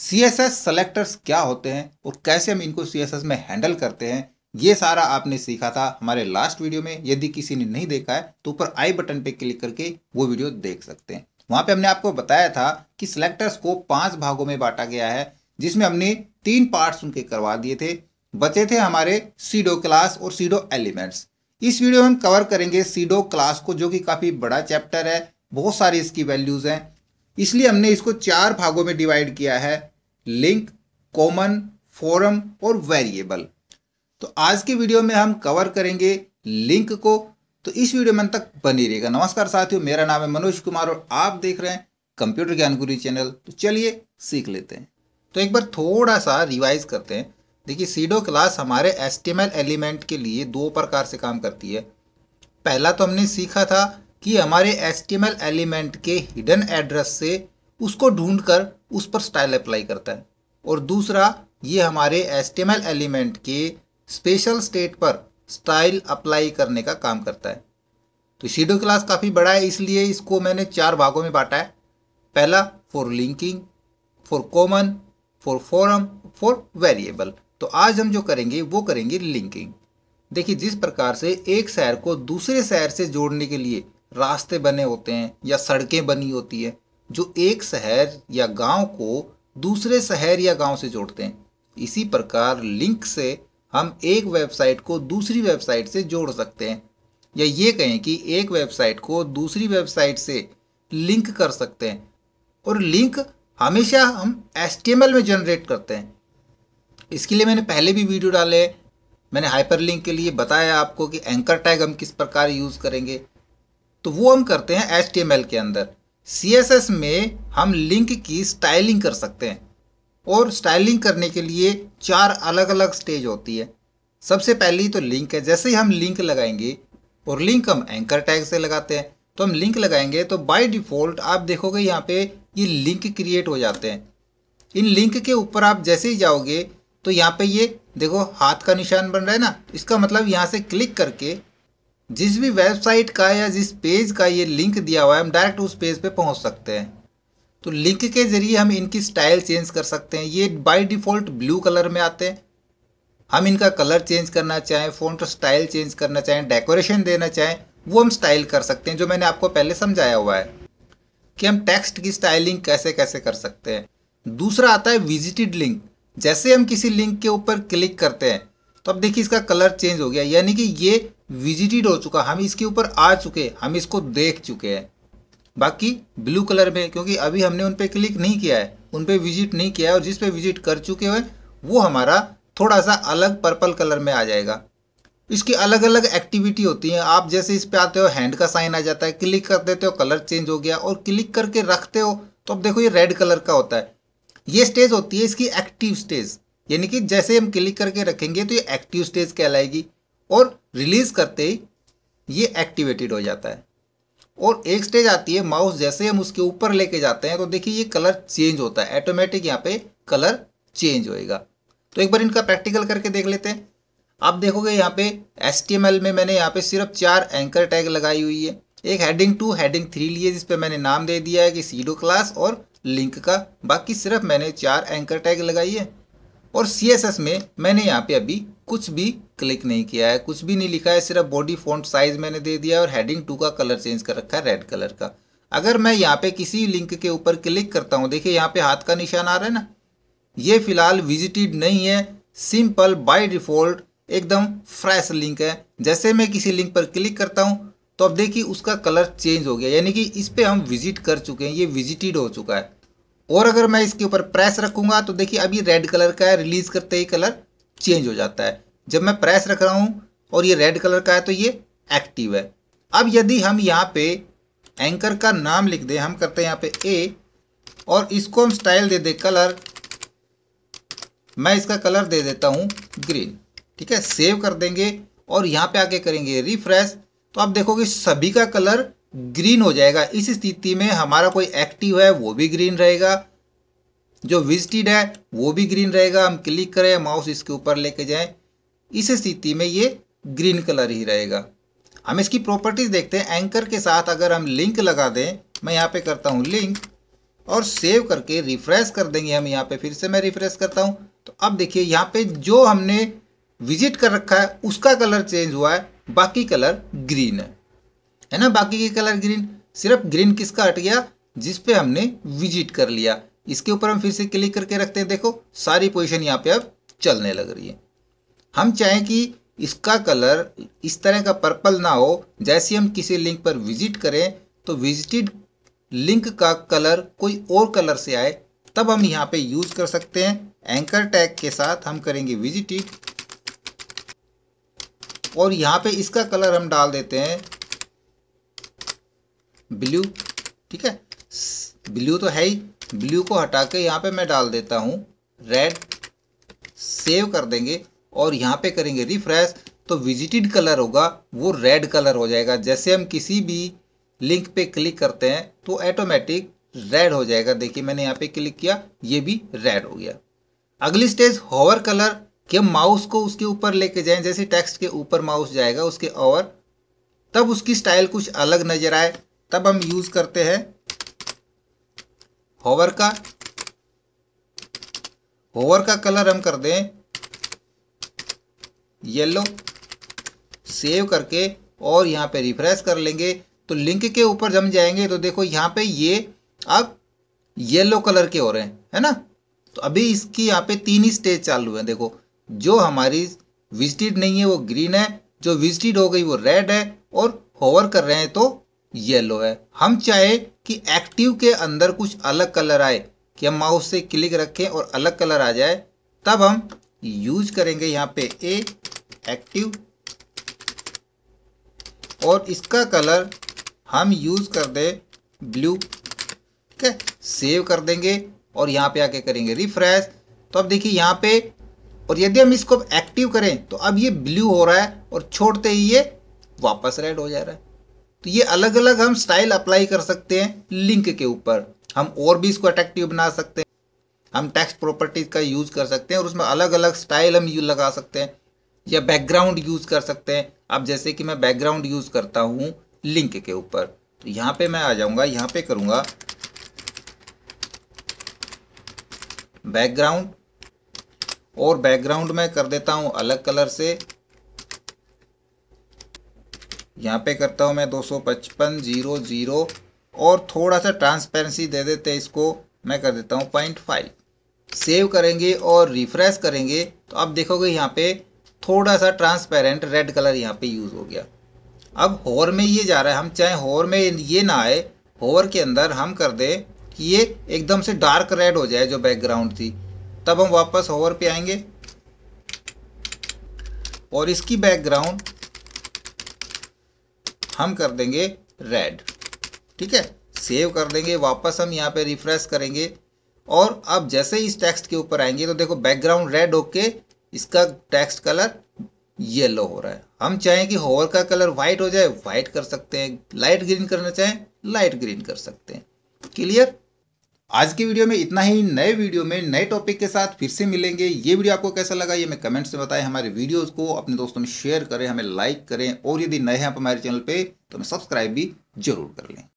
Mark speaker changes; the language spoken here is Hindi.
Speaker 1: सी एस एस सेलेक्टर्स क्या होते हैं और कैसे हम इनको सी एस एस में हैंडल करते हैं ये सारा आपने सीखा था हमारे लास्ट वीडियो में यदि किसी ने नहीं देखा है तो ऊपर आई बटन पे क्लिक करके वो वीडियो देख सकते हैं वहां पे हमने आपको बताया था कि सिलेक्टर्स को पांच भागों में बांटा गया है जिसमें हमने तीन पार्ट्स उनके करवा दिए थे बचे थे हमारे सीडो क्लास और सीडो एलिमेंट्स इस वीडियो में हम कवर करेंगे सीडो क्लास को जो कि काफ़ी बड़ा चैप्टर है बहुत सारी इसकी वैल्यूज़ हैं इसलिए हमने इसको चार भागों में डिवाइड किया है लिंक कॉमन फोरम और वेरिएबल तो आज के वीडियो में हम कवर करेंगे लिंक को तो इस वीडियो में तक बनी रहेगा नमस्कार साथियों मेरा नाम है मनोज कुमार और आप देख रहे हैं कंप्यूटर ज्ञान गुरु चैनल तो चलिए सीख लेते हैं तो एक बार थोड़ा सा रिवाइज करते हैं देखिए सीडो क्लास हमारे एस्टिमेल एलिमेंट के लिए दो प्रकार से काम करती है पहला तो हमने सीखा था कि हमारे HTML एलिमेंट के हिडन एड्रेस से उसको ढूंढकर उस पर स्टाइल अप्लाई करता है और दूसरा ये हमारे HTML एलिमेंट के स्पेशल स्टेट पर स्टाइल अप्लाई करने का काम करता है तो शीडो क्लास काफ़ी बड़ा है इसलिए इसको मैंने चार भागों में बांटा है पहला for linking for common for forum for variable तो आज हम जो करेंगे वो करेंगे लिंकिंग देखिए जिस प्रकार से एक शहर को दूसरे शहर से जोड़ने के लिए रास्ते बने होते हैं या सड़कें बनी होती है जो एक शहर या गांव को दूसरे शहर या गांव से जोड़ते हैं इसी प्रकार लिंक से हम एक वेबसाइट को दूसरी वेबसाइट से जोड़ सकते हैं या ये कहें कि एक वेबसाइट को दूसरी वेबसाइट से लिंक कर सकते हैं और लिंक हमेशा हम एस में जनरेट करते हैं इसके लिए मैंने पहले भी वीडियो डाले मैंने हाइपरलिंक के लिए बताया आपको कि एंकर टैग हम किस प्रकार यूज़ करेंगे तो वो हम करते हैं एच के अंदर सी में हम लिंक की स्टाइलिंग कर सकते हैं और स्टाइलिंग करने के लिए चार अलग अलग स्टेज होती है सबसे पहली तो लिंक है जैसे ही हम लिंक लगाएंगे और लिंक हम एंकर टैग से लगाते हैं तो हम लिंक लगाएंगे तो बाय डिफ़ॉल्ट आप देखोगे यहाँ पे ये लिंक क्रिएट हो जाते हैं इन लिंक के ऊपर आप जैसे ही जाओगे तो यहाँ पे ये देखो हाथ का निशान बन रहा है ना इसका मतलब यहाँ से क्लिक करके जिस भी वेबसाइट का या जिस पेज का ये लिंक दिया हुआ है हम डायरेक्ट उस पेज पे पहुंच सकते हैं तो लिंक के ज़रिए हम इनकी स्टाइल चेंज कर सकते हैं ये बाय डिफ़ॉल्ट ब्लू कलर में आते हैं हम इनका कलर चेंज करना चाहें फ़ॉन्ट स्टाइल चेंज करना चाहें डेकोरेशन देना चाहें वो हम स्टाइल कर सकते हैं जो मैंने आपको पहले समझाया हुआ है कि हम टेक्स्ट की स्टाइलिंग कैसे कैसे कर सकते हैं दूसरा आता है विजिटेड लिंक जैसे हम किसी लिंक के ऊपर क्लिक करते हैं तो अब देखिए इसका कलर चेंज हो गया यानी कि ये विजिटेड हो चुका हम इसके ऊपर आ चुके हम इसको देख चुके हैं बाकी ब्लू कलर में क्योंकि अभी हमने उन पर क्लिक नहीं किया है उन पर विजिट नहीं किया है और जिस पे विजिट कर चुके हैं वो हमारा थोड़ा सा अलग पर्पल कलर में आ जाएगा इसकी अलग अलग एक्टिविटी होती है आप जैसे इस पे आते हो हैंड का साइन आ जाता है क्लिक कर देते हो कलर चेंज हो गया और क्लिक करके रखते हो तो अब देखो ये रेड कलर का होता है ये स्टेज होती है इसकी एक्टिव स्टेज यानी कि जैसे हम क्लिक करके रखेंगे तो ये एक्टिव स्टेज कहलाएगी और रिलीज़ करते ही ये एक्टिवेटेड हो जाता है और एक स्टेज आती है माउस जैसे हम उसके ऊपर लेके जाते हैं तो देखिए ये कलर चेंज होता है ऑटोमेटिक यहाँ पे कलर चेंज होएगा तो एक बार इनका प्रैक्टिकल करके देख लेते हैं आप देखोगे यहाँ पे एस में मैंने यहाँ पे सिर्फ चार एंकर टैग लगाई हुई है एक हेडिंग टू हेडिंग थ्री लिए जिसपे मैंने नाम दे दिया है कि सीडो क्लास और लिंक का बाकी सिर्फ मैंने चार एंकर टैग लगाई है और सी में मैंने यहाँ पे अभी कुछ भी क्लिक नहीं किया है कुछ भी नहीं लिखा है सिर्फ बॉडी फॉन्ट साइज मैंने दे दिया और हेडिंग टू का कलर चेंज कर रखा है रेड कलर का अगर मैं यहाँ पे किसी लिंक के ऊपर क्लिक करता हूँ देखिए यहाँ पे हाथ का निशान आ रहा है ना ये फिलहाल विजिटेड नहीं है सिंपल बाय डिफ़ॉल्ट एकदम फ्रेश लिंक है जैसे मैं किसी लिंक पर क्लिक करता हूँ तो अब देखिए उसका कलर चेंज हो गया यानी कि इस पर हम विजिट कर चुके हैं ये विजिटेड हो चुका है और अगर मैं इसके ऊपर प्रेस रखूंगा तो देखिए अभी रेड कलर का है रिलीज़ करते ही कलर चेंज हो जाता है जब मैं प्रेस रख रहा हूँ और ये रेड कलर का है तो ये एक्टिव है अब यदि हम यहाँ पे एंकर का नाम लिख दें हम करते हैं यहाँ पे ए और इसको हम स्टाइल दे दें कलर मैं इसका कलर दे देता हूँ ग्रीन ठीक है सेव कर देंगे और यहाँ पे आके करेंगे रिफ्रेश तो आप देखोगे सभी का कलर ग्रीन हो जाएगा इस स्थिति में हमारा कोई एक्टिव है वो भी ग्रीन रहेगा जो विजिटेड है वो भी ग्रीन रहेगा हम क्लिक करें माउस इसके ऊपर लेके जाएं इस स्थिति में ये ग्रीन कलर ही रहेगा हम इसकी प्रॉपर्टीज़ देखते हैं एंकर के साथ अगर हम लिंक लगा दें मैं यहाँ पे करता हूँ लिंक और सेव करके रिफ्रेश कर देंगे हम यहाँ पे फिर से मैं रिफ्रेश करता हूँ तो अब देखिए यहाँ पे जो हमने विजिट कर रखा है उसका कलर चेंज हुआ है बाकी कलर ग्रीन है है ना बाकी के कलर ग्रीन सिर्फ ग्रीन किसका हट गया जिस पे हमने विजिट कर लिया इसके ऊपर हम फिर से क्लिक करके रखते हैं देखो सारी पोजिशन यहाँ पे अब चलने लग रही है हम चाहें कि इसका कलर इस तरह का पर्पल ना हो जैसे हम किसी लिंक पर विजिट करें तो विजिटेड लिंक का कलर कोई और कलर से आए तब हम यहाँ पे यूज़ कर सकते हैं एंकर टैग के साथ हम करेंगे विजिटेड और यहाँ पे इसका कलर हम डाल देते हैं ब्लू ठीक है ब्लू तो है ही ब्लू को हटा के यहाँ पे मैं डाल देता हूँ रेड सेव कर देंगे और यहाँ पे करेंगे रिफ्रेश तो विजिटेड कलर होगा वो रेड कलर हो जाएगा जैसे हम किसी भी लिंक पे क्लिक करते हैं तो ऐटोमेटिक रेड हो जाएगा देखिए मैंने यहाँ पे क्लिक किया ये भी रेड हो गया अगली स्टेज होवर कलर कि हम माउस को उसके ऊपर लेके जाएं जैसे टेक्स्ट के ऊपर माउस जाएगा उसके और तब उसकी स्टाइल कुछ अलग नज़र आए तब हम यूज़ करते हैं होवर का होवर का कलर हम कर दें येलो सेव करके और यहाँ पे रिफ्रेश कर लेंगे तो लिंक के ऊपर जम जाएंगे तो देखो यहाँ पे ये अब येलो कलर के हो रहे हैं है ना तो अभी इसकी यहाँ पे तीन ही स्टेज चालू है देखो जो हमारी विजिटेड नहीं है वो ग्रीन है जो विजिटेड हो गई वो रेड है और होवर कर रहे हैं तो येलो है हम चाहे कि एक्टिव के अंदर कुछ अलग कलर आए कि हम माउस से क्लिक रखें और अलग कलर आ जाए तब हम यूज करेंगे यहाँ पे ए एक्टिव और इसका कलर हम यूज़ कर दें ब्लू ठीक है सेव कर देंगे और यहाँ पे आके करेंगे रिफ्रेश तो अब देखिए यहाँ पे और यदि हम इसको एक्टिव करें तो अब ये ब्लू हो रहा है और छोड़ते ही ये वापस रेड हो जा रहा है तो ये अलग अलग हम स्टाइल अप्लाई कर सकते हैं लिंक के ऊपर हम और भी इसको अट्रैक्टिव बना सकते हैं हम टेक्स्ट प्रॉपर्टीज़ का यूज़ कर सकते हैं और उसमें अलग अलग स्टाइल हम यू लगा सकते हैं या बैकग्राउंड यूज़ कर सकते हैं अब जैसे कि मैं बैकग्राउंड यूज़ करता हूँ लिंक के ऊपर तो यहाँ पे मैं आ जाऊँगा यहाँ पे करूँगा बैकग्राउंड और बैकग्राउंड में कर देता हूँ अलग कलर से यहाँ पे करता हूँ मैं दो सौ पचपन जीरो जीरो और थोड़ा सा ट्रांसपेरेंसी दे देते इसको मैं कर देता हूँ पॉइंट फाइव सेव करेंगे और रिफ्रेश करेंगे तो आप देखोगे यहाँ पे थोड़ा सा ट्रांसपेरेंट रेड कलर यहाँ पे यूज़ हो गया अब होवर में ये जा रहा है हम चाहे होवर में ये ना आए होवर के अंदर हम कर दें कि ये एकदम से डार्क रेड हो जाए जो बैकग्राउंड थी तब हम वापस होवर पे आएंगे और इसकी बैकग्राउंड हम कर देंगे रेड ठीक है सेव कर देंगे वापस हम यहाँ पे रिफ्रेश करेंगे और अब जैसे ही इस टेक्स्ट के ऊपर आएंगे तो देखो बैकग्राउंड रेड होके इसका टेक्स्ट कलर येलो हो रहा है हम चाहें कि होवर का कलर वाइट हो जाए वाइट कर सकते हैं लाइट ग्रीन करना चाहें लाइट ग्रीन कर सकते हैं क्लियर आज की वीडियो में इतना ही नए वीडियो में नए टॉपिक के साथ फिर से मिलेंगे ये वीडियो आपको कैसा लगा ये हमें कमेंट्स में बताएं हमारे वीडियोस को अपने दोस्तों में शेयर करें हमें लाइक करें और यदि नए हैं आप हमारे चैनल पे तो हमें सब्सक्राइब भी जरूर कर लें